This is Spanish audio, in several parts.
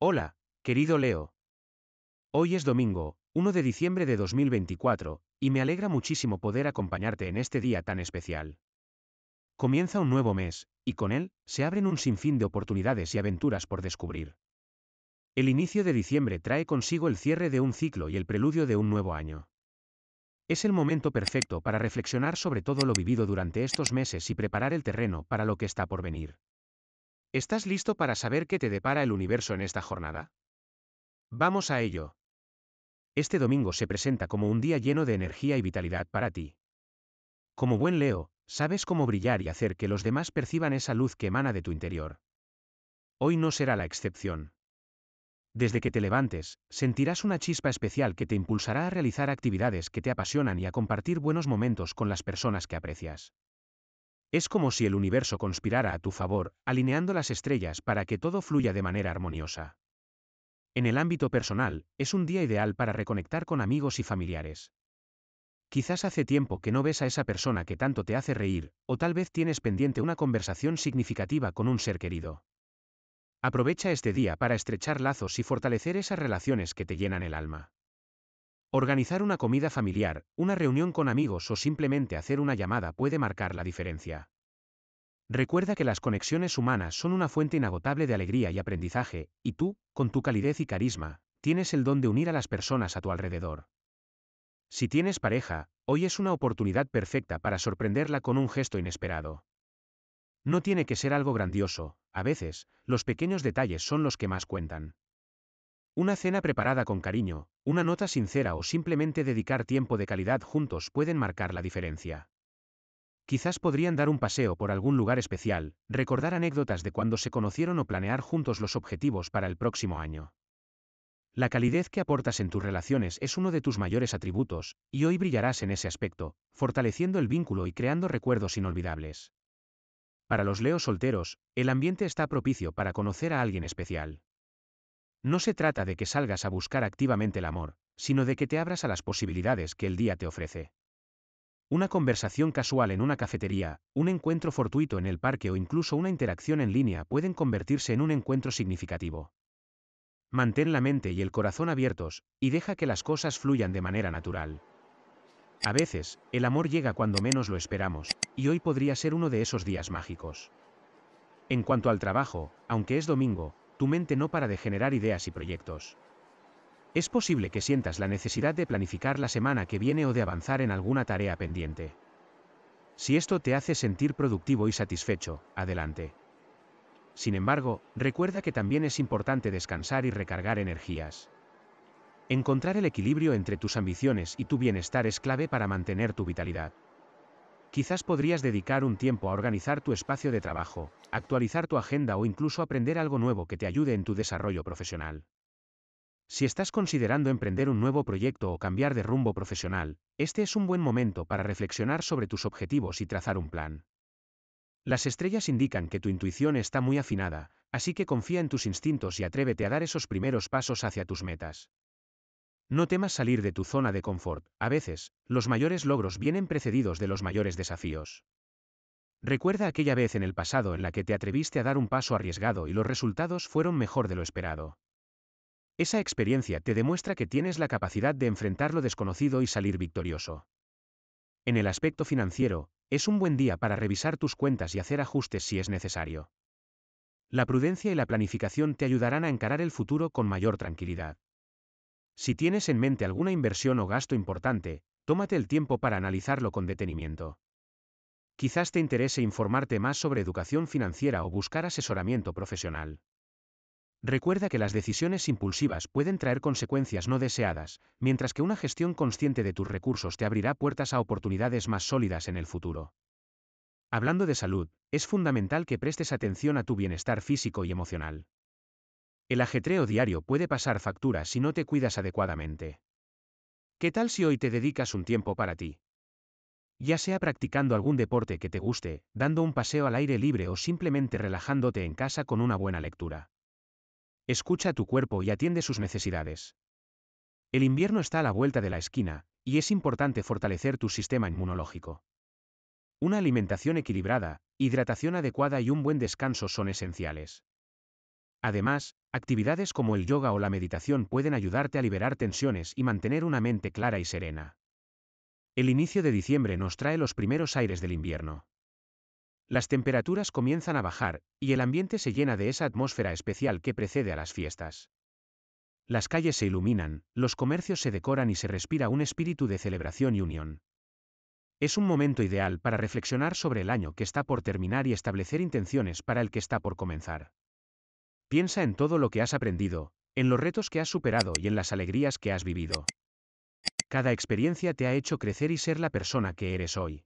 Hola, querido Leo. Hoy es domingo, 1 de diciembre de 2024, y me alegra muchísimo poder acompañarte en este día tan especial. Comienza un nuevo mes, y con él, se abren un sinfín de oportunidades y aventuras por descubrir. El inicio de diciembre trae consigo el cierre de un ciclo y el preludio de un nuevo año. Es el momento perfecto para reflexionar sobre todo lo vivido durante estos meses y preparar el terreno para lo que está por venir. ¿Estás listo para saber qué te depara el universo en esta jornada? Vamos a ello. Este domingo se presenta como un día lleno de energía y vitalidad para ti. Como buen Leo, sabes cómo brillar y hacer que los demás perciban esa luz que emana de tu interior. Hoy no será la excepción. Desde que te levantes, sentirás una chispa especial que te impulsará a realizar actividades que te apasionan y a compartir buenos momentos con las personas que aprecias. Es como si el universo conspirara a tu favor, alineando las estrellas para que todo fluya de manera armoniosa. En el ámbito personal, es un día ideal para reconectar con amigos y familiares. Quizás hace tiempo que no ves a esa persona que tanto te hace reír, o tal vez tienes pendiente una conversación significativa con un ser querido. Aprovecha este día para estrechar lazos y fortalecer esas relaciones que te llenan el alma. Organizar una comida familiar, una reunión con amigos o simplemente hacer una llamada puede marcar la diferencia. Recuerda que las conexiones humanas son una fuente inagotable de alegría y aprendizaje, y tú, con tu calidez y carisma, tienes el don de unir a las personas a tu alrededor. Si tienes pareja, hoy es una oportunidad perfecta para sorprenderla con un gesto inesperado. No tiene que ser algo grandioso, a veces, los pequeños detalles son los que más cuentan. Una cena preparada con cariño, una nota sincera o simplemente dedicar tiempo de calidad juntos pueden marcar la diferencia. Quizás podrían dar un paseo por algún lugar especial, recordar anécdotas de cuando se conocieron o planear juntos los objetivos para el próximo año. La calidez que aportas en tus relaciones es uno de tus mayores atributos, y hoy brillarás en ese aspecto, fortaleciendo el vínculo y creando recuerdos inolvidables. Para los leos solteros, el ambiente está propicio para conocer a alguien especial. No se trata de que salgas a buscar activamente el amor, sino de que te abras a las posibilidades que el día te ofrece. Una conversación casual en una cafetería, un encuentro fortuito en el parque o incluso una interacción en línea pueden convertirse en un encuentro significativo. Mantén la mente y el corazón abiertos, y deja que las cosas fluyan de manera natural. A veces, el amor llega cuando menos lo esperamos, y hoy podría ser uno de esos días mágicos. En cuanto al trabajo, aunque es domingo, tu mente no para de generar ideas y proyectos. Es posible que sientas la necesidad de planificar la semana que viene o de avanzar en alguna tarea pendiente. Si esto te hace sentir productivo y satisfecho, adelante. Sin embargo, recuerda que también es importante descansar y recargar energías. Encontrar el equilibrio entre tus ambiciones y tu bienestar es clave para mantener tu vitalidad. Quizás podrías dedicar un tiempo a organizar tu espacio de trabajo, actualizar tu agenda o incluso aprender algo nuevo que te ayude en tu desarrollo profesional. Si estás considerando emprender un nuevo proyecto o cambiar de rumbo profesional, este es un buen momento para reflexionar sobre tus objetivos y trazar un plan. Las estrellas indican que tu intuición está muy afinada, así que confía en tus instintos y atrévete a dar esos primeros pasos hacia tus metas. No temas salir de tu zona de confort, a veces, los mayores logros vienen precedidos de los mayores desafíos. Recuerda aquella vez en el pasado en la que te atreviste a dar un paso arriesgado y los resultados fueron mejor de lo esperado. Esa experiencia te demuestra que tienes la capacidad de enfrentar lo desconocido y salir victorioso. En el aspecto financiero, es un buen día para revisar tus cuentas y hacer ajustes si es necesario. La prudencia y la planificación te ayudarán a encarar el futuro con mayor tranquilidad. Si tienes en mente alguna inversión o gasto importante, tómate el tiempo para analizarlo con detenimiento. Quizás te interese informarte más sobre educación financiera o buscar asesoramiento profesional. Recuerda que las decisiones impulsivas pueden traer consecuencias no deseadas, mientras que una gestión consciente de tus recursos te abrirá puertas a oportunidades más sólidas en el futuro. Hablando de salud, es fundamental que prestes atención a tu bienestar físico y emocional. El ajetreo diario puede pasar factura si no te cuidas adecuadamente. ¿Qué tal si hoy te dedicas un tiempo para ti? Ya sea practicando algún deporte que te guste, dando un paseo al aire libre o simplemente relajándote en casa con una buena lectura. Escucha a tu cuerpo y atiende sus necesidades. El invierno está a la vuelta de la esquina, y es importante fortalecer tu sistema inmunológico. Una alimentación equilibrada, hidratación adecuada y un buen descanso son esenciales. Además, actividades como el yoga o la meditación pueden ayudarte a liberar tensiones y mantener una mente clara y serena. El inicio de diciembre nos trae los primeros aires del invierno. Las temperaturas comienzan a bajar, y el ambiente se llena de esa atmósfera especial que precede a las fiestas. Las calles se iluminan, los comercios se decoran y se respira un espíritu de celebración y unión. Es un momento ideal para reflexionar sobre el año que está por terminar y establecer intenciones para el que está por comenzar. Piensa en todo lo que has aprendido, en los retos que has superado y en las alegrías que has vivido. Cada experiencia te ha hecho crecer y ser la persona que eres hoy.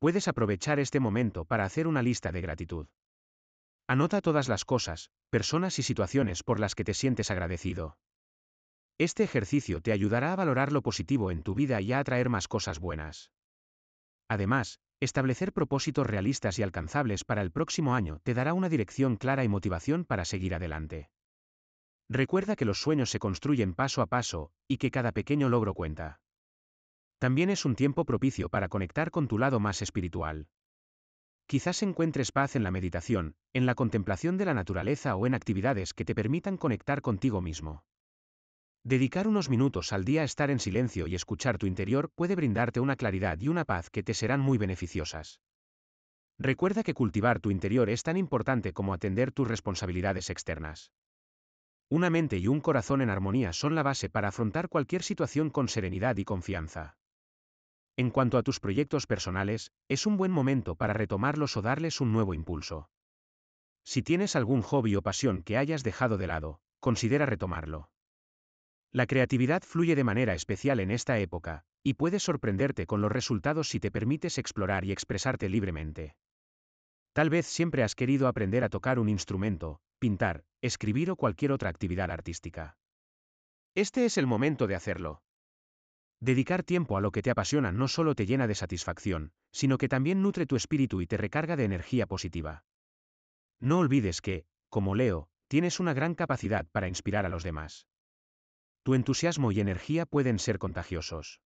Puedes aprovechar este momento para hacer una lista de gratitud. Anota todas las cosas, personas y situaciones por las que te sientes agradecido. Este ejercicio te ayudará a valorar lo positivo en tu vida y a atraer más cosas buenas. Además, Establecer propósitos realistas y alcanzables para el próximo año te dará una dirección clara y motivación para seguir adelante. Recuerda que los sueños se construyen paso a paso y que cada pequeño logro cuenta. También es un tiempo propicio para conectar con tu lado más espiritual. Quizás encuentres paz en la meditación, en la contemplación de la naturaleza o en actividades que te permitan conectar contigo mismo. Dedicar unos minutos al día a estar en silencio y escuchar tu interior puede brindarte una claridad y una paz que te serán muy beneficiosas. Recuerda que cultivar tu interior es tan importante como atender tus responsabilidades externas. Una mente y un corazón en armonía son la base para afrontar cualquier situación con serenidad y confianza. En cuanto a tus proyectos personales, es un buen momento para retomarlos o darles un nuevo impulso. Si tienes algún hobby o pasión que hayas dejado de lado, considera retomarlo. La creatividad fluye de manera especial en esta época, y puedes sorprenderte con los resultados si te permites explorar y expresarte libremente. Tal vez siempre has querido aprender a tocar un instrumento, pintar, escribir o cualquier otra actividad artística. Este es el momento de hacerlo. Dedicar tiempo a lo que te apasiona no solo te llena de satisfacción, sino que también nutre tu espíritu y te recarga de energía positiva. No olvides que, como Leo, tienes una gran capacidad para inspirar a los demás tu entusiasmo y energía pueden ser contagiosos.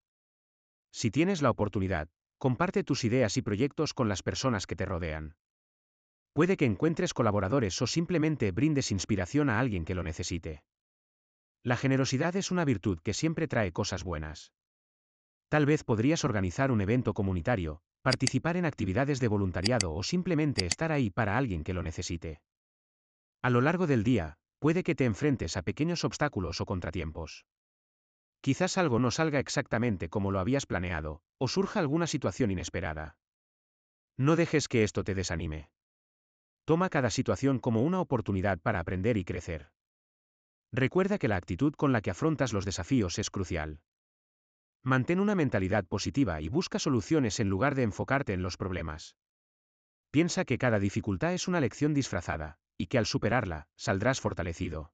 Si tienes la oportunidad, comparte tus ideas y proyectos con las personas que te rodean. Puede que encuentres colaboradores o simplemente brindes inspiración a alguien que lo necesite. La generosidad es una virtud que siempre trae cosas buenas. Tal vez podrías organizar un evento comunitario, participar en actividades de voluntariado o simplemente estar ahí para alguien que lo necesite. A lo largo del día, puede que te enfrentes a pequeños obstáculos o contratiempos. Quizás algo no salga exactamente como lo habías planeado, o surja alguna situación inesperada. No dejes que esto te desanime. Toma cada situación como una oportunidad para aprender y crecer. Recuerda que la actitud con la que afrontas los desafíos es crucial. Mantén una mentalidad positiva y busca soluciones en lugar de enfocarte en los problemas. Piensa que cada dificultad es una lección disfrazada y que al superarla, saldrás fortalecido.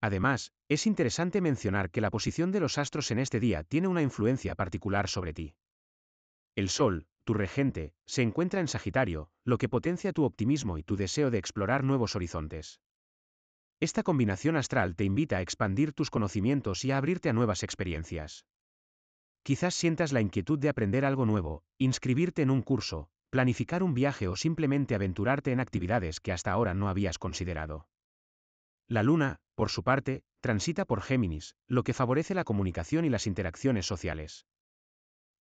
Además, es interesante mencionar que la posición de los astros en este día tiene una influencia particular sobre ti. El Sol, tu regente, se encuentra en Sagitario, lo que potencia tu optimismo y tu deseo de explorar nuevos horizontes. Esta combinación astral te invita a expandir tus conocimientos y a abrirte a nuevas experiencias. Quizás sientas la inquietud de aprender algo nuevo, inscribirte en un curso, planificar un viaje o simplemente aventurarte en actividades que hasta ahora no habías considerado. La Luna, por su parte, transita por Géminis, lo que favorece la comunicación y las interacciones sociales.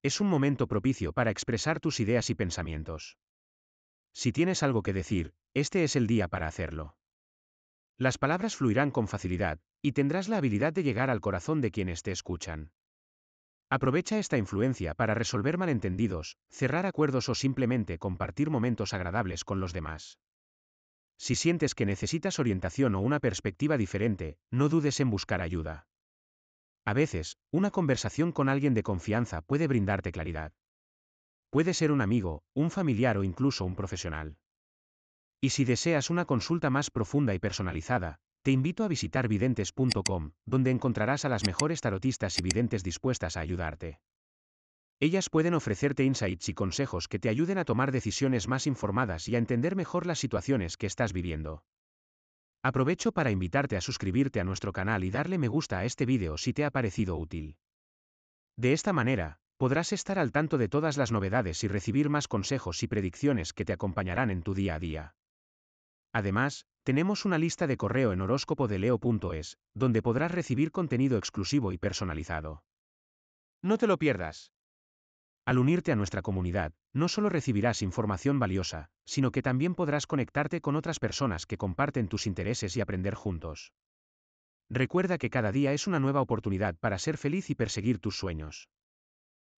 Es un momento propicio para expresar tus ideas y pensamientos. Si tienes algo que decir, este es el día para hacerlo. Las palabras fluirán con facilidad, y tendrás la habilidad de llegar al corazón de quienes te escuchan. Aprovecha esta influencia para resolver malentendidos, cerrar acuerdos o simplemente compartir momentos agradables con los demás. Si sientes que necesitas orientación o una perspectiva diferente, no dudes en buscar ayuda. A veces, una conversación con alguien de confianza puede brindarte claridad. Puede ser un amigo, un familiar o incluso un profesional. Y si deseas una consulta más profunda y personalizada, te invito a visitar videntes.com, donde encontrarás a las mejores tarotistas y videntes dispuestas a ayudarte. Ellas pueden ofrecerte insights y consejos que te ayuden a tomar decisiones más informadas y a entender mejor las situaciones que estás viviendo. Aprovecho para invitarte a suscribirte a nuestro canal y darle me gusta a este vídeo si te ha parecido útil. De esta manera, podrás estar al tanto de todas las novedades y recibir más consejos y predicciones que te acompañarán en tu día a día. Además, tenemos una lista de correo en horóscopodeleo.es, donde podrás recibir contenido exclusivo y personalizado. No te lo pierdas. Al unirte a nuestra comunidad, no solo recibirás información valiosa, sino que también podrás conectarte con otras personas que comparten tus intereses y aprender juntos. Recuerda que cada día es una nueva oportunidad para ser feliz y perseguir tus sueños.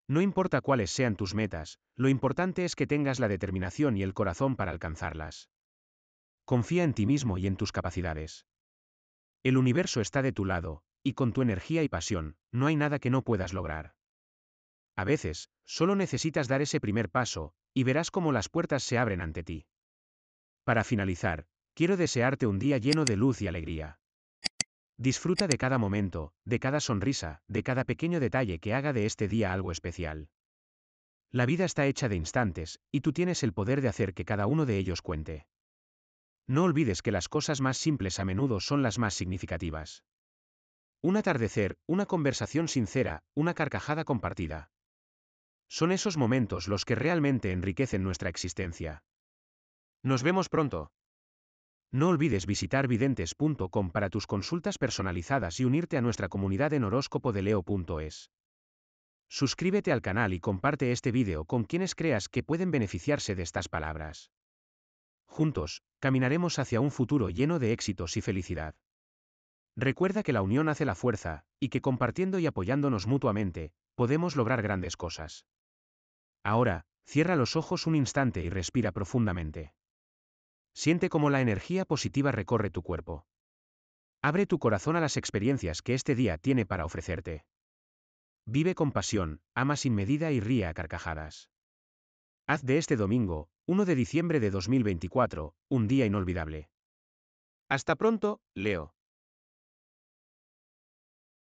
No importa cuáles sean tus metas, lo importante es que tengas la determinación y el corazón para alcanzarlas confía en ti mismo y en tus capacidades. El universo está de tu lado, y con tu energía y pasión, no hay nada que no puedas lograr. A veces, solo necesitas dar ese primer paso, y verás cómo las puertas se abren ante ti. Para finalizar, quiero desearte un día lleno de luz y alegría. Disfruta de cada momento, de cada sonrisa, de cada pequeño detalle que haga de este día algo especial. La vida está hecha de instantes, y tú tienes el poder de hacer que cada uno de ellos cuente. No olvides que las cosas más simples a menudo son las más significativas. Un atardecer, una conversación sincera, una carcajada compartida. Son esos momentos los que realmente enriquecen nuestra existencia. Nos vemos pronto. No olvides visitar videntes.com para tus consultas personalizadas y unirte a nuestra comunidad en horóscopodeleo.es. Suscríbete al canal y comparte este vídeo con quienes creas que pueden beneficiarse de estas palabras. Juntos, caminaremos hacia un futuro lleno de éxitos y felicidad. Recuerda que la unión hace la fuerza, y que compartiendo y apoyándonos mutuamente, podemos lograr grandes cosas. Ahora, cierra los ojos un instante y respira profundamente. Siente cómo la energía positiva recorre tu cuerpo. Abre tu corazón a las experiencias que este día tiene para ofrecerte. Vive con pasión, ama sin medida y ríe a carcajadas. Haz de este domingo, 1 de diciembre de 2024, un día inolvidable. Hasta pronto, Leo.